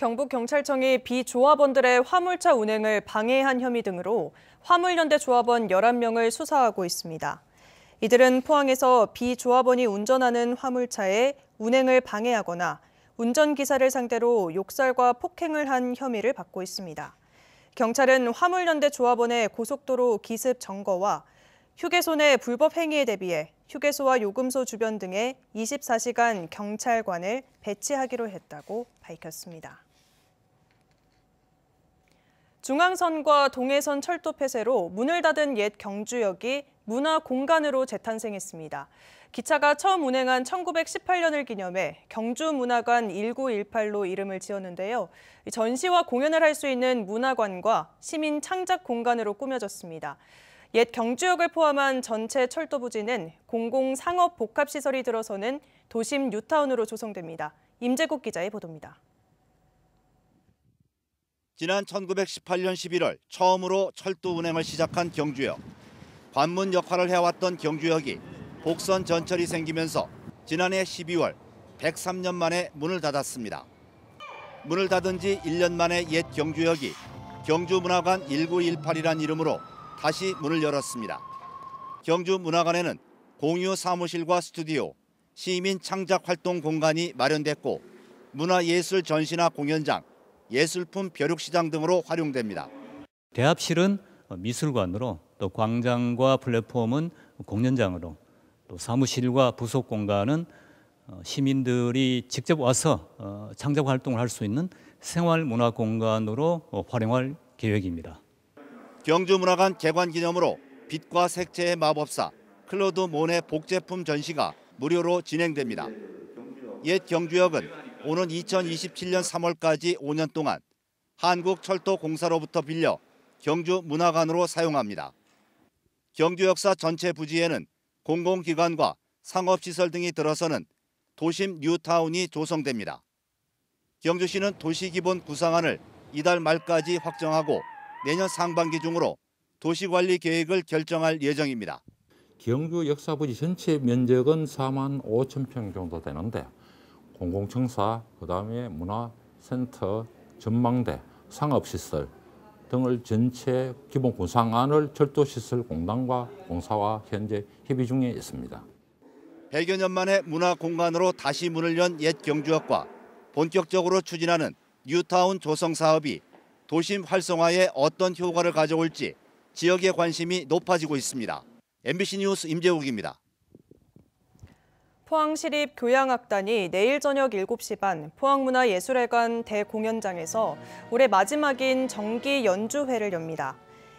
경북경찰청이 비조합원들의 화물차 운행을 방해한 혐의 등으로 화물연대 조합원 11명을 수사하고 있습니다. 이들은 포항에서 비조합원이 운전하는 화물차에 운행을 방해하거나 운전기사를 상대로 욕설과 폭행을 한 혐의를 받고 있습니다. 경찰은 화물연대 조합원의 고속도로 기습 점거와 휴게소 내 불법 행위에 대비해 휴게소와 요금소 주변 등에 24시간 경찰관을 배치하기로 했다고 밝혔습니다. 중앙선과 동해선 철도 폐쇄로 문을 닫은 옛 경주역이 문화 공간으로 재탄생했습니다. 기차가 처음 운행한 1918년을 기념해 경주문화관 1918로 이름을 지었는데요. 전시와 공연을 할 수 있는 문화관과 시민 창작 공간으로 꾸며졌습니다. 옛 경주역을 포함한 전체 철도 부지는 공공 상업 복합 시설이 들어서는 도심 뉴타운으로 조성됩니다. 임재국 기자의 보도입니다. 지난 1918년 11월 처음으로 철도 운행을 시작한 경주역. 관문 역할을 해왔던 경주역이 복선 전철이 생기면서 지난해 12월 103년 만에 문을 닫았습니다. 문을 닫은 지 1년 만에 옛 경주역이 경주문화관 1918이란 이름으로 다시 문을 열었습니다. 경주문화관에는 공유 사무실과 스튜디오, 시민 창작 활동 공간이 마련됐고 문화예술 전시나 공연장, 예술품 벼룩시장 등으로 활용됩니다. 대합실은 미술관으로 또 광장과 플랫폼은 공연장으로 또 사무실과 부속 공간은 어, 시민들이 직접 와서 어, 창작 활동을 할 수 있는 생활 문화 공간으로 어, 활용할 계획입니다. 경주문화관 개관 기념으로 빛과 색채의 마법사 클로드 모네 복제품 전시가 무료로 진행됩니다. 옛 경주역은 오는 2027년 3월까지 5년 동안 한국철도공사로부터 빌려 경주 문화관으로 사용합니다. 경주 역사 전체 부지에는 공공기관과 상업시설 등이 들어서는 도심 뉴타운이 조성됩니다. 경주시는 도시기본 구상안을 이달 말까지 확정하고 내년 상반기 중으로 도시관리 계획을 결정할 예정입니다. 경주 역사부지 전체 면적은 4만 5천 평 정도 되는데 공공청사, 그 다음에 문화센터, 전망대, 상업시설 등을 전체 기본 구상안을 철도시설 공단과 공사와 현재 협의 중에 있습니다. 100여 년 만에 문화 공간으로 다시 문을 연 옛 경주역과 본격적으로 추진하는 뉴타운 조성 사업이 도심 활성화에 어떤 효과를 가져올지 지역의 관심이 높아지고 있습니다. MBC 뉴스 임재욱입니다. 포항시립 교향악단이 내일 저녁 7시 반 포항문화예술회관 대공연장에서 올해 마지막인 정기 연주회를 엽니다.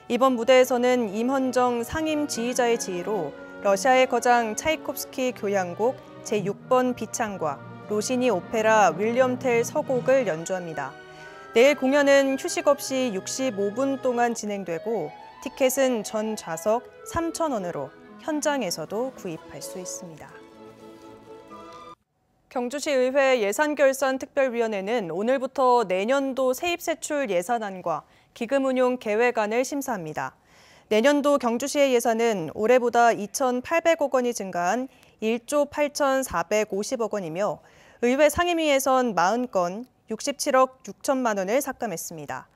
이번 무대에서는 임헌정 상임 지휘자의 지휘로 러시아의 거장 차이콥스키 교향곡 제6번 비창과 로시니 오페라 윌리엄 텔 서곡을 연주합니다. 내일 공연은 휴식 없이 65분 동안 진행되고 티켓은 전 좌석 3,000원으로 현장에서도 구입할 수 있습니다. 경주시의회 예산결산특별위원회는 오늘부터 내년도 세입세출 예산안과 기금운용 계획안을 심사합니다. 내년도 경주시의 예산은 올해보다 2,800억 원이 증가한 1조 8,450억 원이며 의회 상임위에선 40건 67억 6천만 원을 삭감했습니다.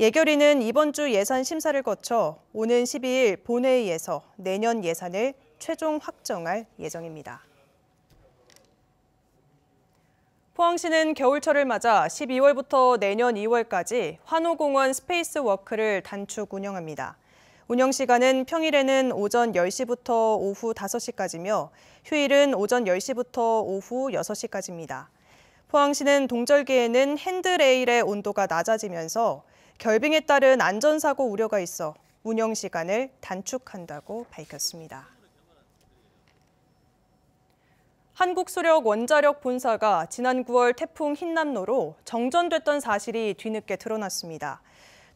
예결위는 이번 주 예산 심사를 거쳐 오는 12일 본회의에서 내년 예산을 최종 확정할 예정입니다. 포항시는 겨울철을 맞아 12월부터 내년 2월까지 환호공원 스페이스워크를 단축 운영합니다. 운영 시간은 평일에는 오전 10시부터 오후 5시까지며 휴일은 오전 10시부터 오후 6시까지입니다. 포항시는 동절기에는 핸드레일의 온도가 낮아지면서 결빙에 따른 안전사고 우려가 있어 운영 시간을 단축한다고 밝혔습니다. 한국수력 원자력 본사가 지난 9월 태풍 흰남노로 정전됐던 사실이 뒤늦게 드러났습니다.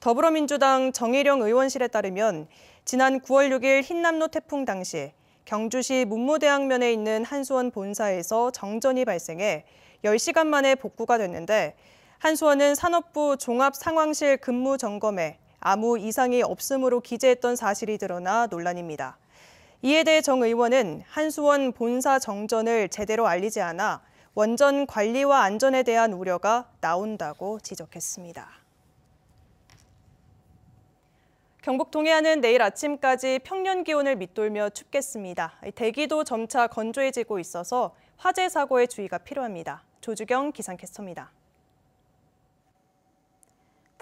더불어민주당 정혜령 의원실에 따르면 지난 9월 6일 흰남노 태풍 당시 경주시 문무대학면에 있는 한수원 본사에서 정전이 발생해 10시간 만에 복구가 됐는데 한수원은 산업부 종합상황실 근무 점검에 아무 이상이 없음으로 기재했던 사실이 드러나 논란입니다. 이에 대해 정 의원은 한수원 본사 정전을 제대로 알리지 않아 원전 관리와 안전에 대한 우려가 나온다고 지적했습니다. 경북 동해안은 내일 아침까지 평년 기온을 밑돌며 춥겠습니다. 대기도 점차 건조해지고 있어서 화재 사고에 주의가 필요합니다. 조주경 기상캐스터입니다.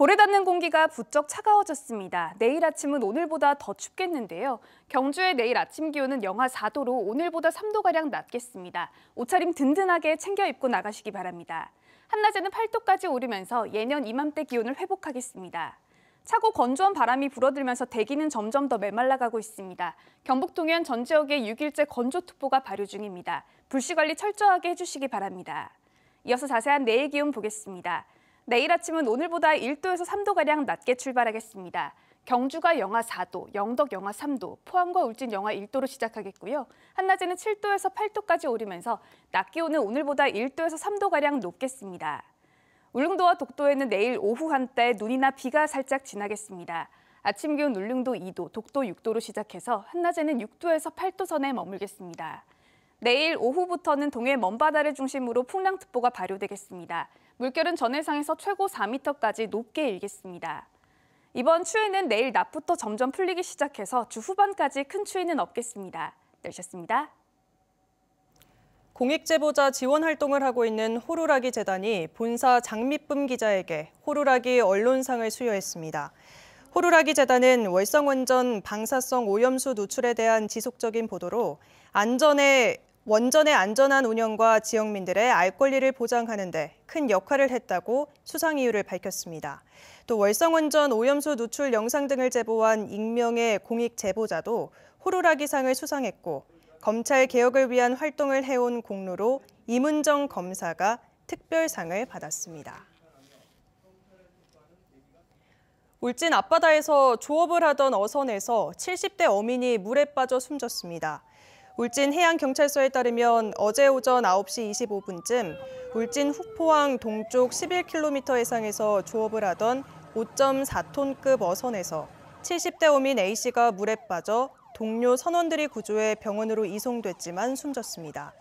볼에 닿는 공기가 부쩍 차가워졌습니다. 내일 아침은 오늘보다 더 춥겠는데요. 경주의 내일 아침 기온은 영하 4도로 오늘보다 3도가량 낮겠습니다. 옷차림 든든하게 챙겨 입고 나가시기 바랍니다. 한낮에는 8도까지 오르면서 예년 이맘때 기온을 회복하겠습니다. 차고 건조한 바람이 불어들면서 대기는 점점 더 메말라가고 있습니다. 경북 동해안 전 지역에 6일째 건조특보가 발효 중입니다. 불씨 관리 철저하게 해주시기 바랍니다. 이어서 자세한 내일 기온 보겠습니다. 내일 아침은 오늘보다 1도에서 3도가량 낮게 출발하겠습니다. 경주가 영하 4도, 영덕 영하 3도, 포항과 울진 영하 1도로 시작하겠고요. 한낮에는 7도에서 8도까지 오르면서 낮 기온은 오늘보다 1도에서 3도가량 높겠습니다. 울릉도와 독도에는 내일 오후 한때 눈이나 비가 살짝 지나겠습니다. 아침 기온 울릉도 2도, 독도 6도로 시작해서 한낮에는 6도에서 8도 선에 머물겠습니다. 내일 오후부터는 동해 먼바다를 중심으로 풍랑특보가 발효되겠습니다. 물결은 전해상에서 최고 4m까지 높게 일겠습니다. 이번 추위는 내일 낮부터 점점 풀리기 시작해서 주 후반까지 큰 추위는 없겠습니다. 내셨습니다. 공익제보자 지원 활동을 하고 있는 호루라기 재단이 본사 장미쁨 기자에게 호루라기 언론상을 수여했습니다. 호루라기 재단은 월성원전 방사성 오염수 누출에 대한 지속적인 보도로 안전에 원전의 안전한 운영과 지역민들의 알 권리를 보장하는 데 큰 역할을 했다고 수상 이유를 밝혔습니다. 또 월성원전 오염수 누출 영상 등을 제보한 익명의 공익 제보자도 호루라기상을 수상했고 검찰 개혁을 위한 활동을 해온 공로로 이문정 검사가 특별상을 받았습니다. 울진 앞바다에서 조업을 하던 어선에서 70대 어민이 물에 빠져 숨졌습니다. 울진 해양경찰서에 따르면 어제 오전 9시 25분쯤 울진 후포항 동쪽 11km 해상에서 조업을 하던 5.4톤급 어선에서 70대 오민 A씨가 물에 빠져 동료 선원들이 구조해 병원으로 이송됐지만 숨졌습니다.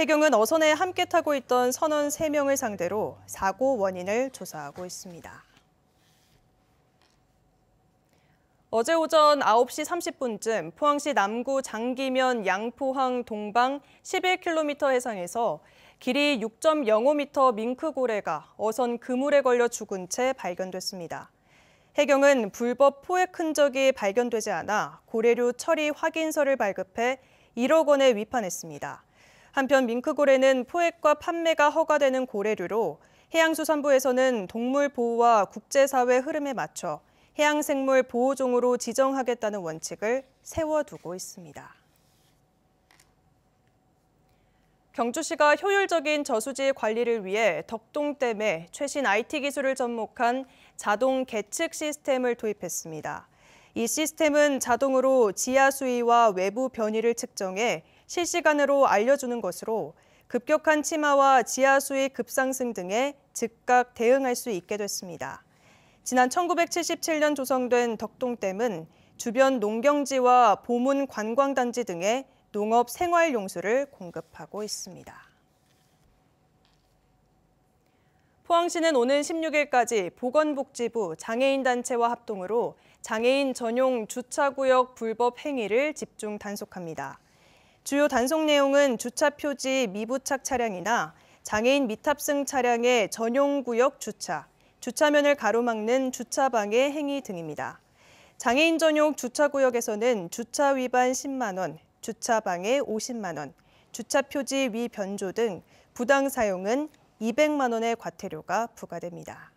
해경은 어선에 함께 타고 있던 선원 3명을 상대로 사고 원인을 조사하고 있습니다. 어제 오전 9시 30분쯤 포항시 남구 장기면 양포항 동방 11km 해상에서 길이 6.05m 밍크고래가 어선 그물에 걸려 죽은 채 발견됐습니다. 해경은 불법 포획 흔적이 발견되지 않아 고래류 처리 확인서를 발급해 1억 원에 위판했습니다. 한편 밍크고래는 포획과 판매가 허가되는 고래류로 해양수산부에서는 동물 보호와 국제사회 흐름에 맞춰 해양생물 보호종으로 지정하겠다는 원칙을 세워두고 있습니다. 경주시가 효율적인 저수지 관리를 위해 덕동댐에 최신 IT 기술을 접목한 자동 계측 시스템을 도입했습니다. 이 시스템은 자동으로 지하 수위와 외부 변이를 측정해 실시간으로 알려주는 것으로 급격한 치마와 지하 수위 급상승 등에 즉각 대응할 수 있게 됐습니다. 지난 1977년 조성된 덕동댐은 주변 농경지와 보문 관광단지 등의 농업 생활 용수를 공급하고 있습니다. 포항시는 오는 16일까지 보건복지부 장애인단체와 합동으로 장애인 전용 주차구역 불법 행위를 집중 단속합니다. 주요 단속 내용은 주차 표지 미부착 차량이나 장애인 미탑승 차량의 전용 구역 주차, 주차면을 가로막는 주차방해 행위 등입니다. 장애인 전용 주차구역에서는 주차 위반 10만 원, 주차방해 50만 원, 주차 표지 위 변조 등 부당 사용은 200만 원의 과태료가 부과됩니다.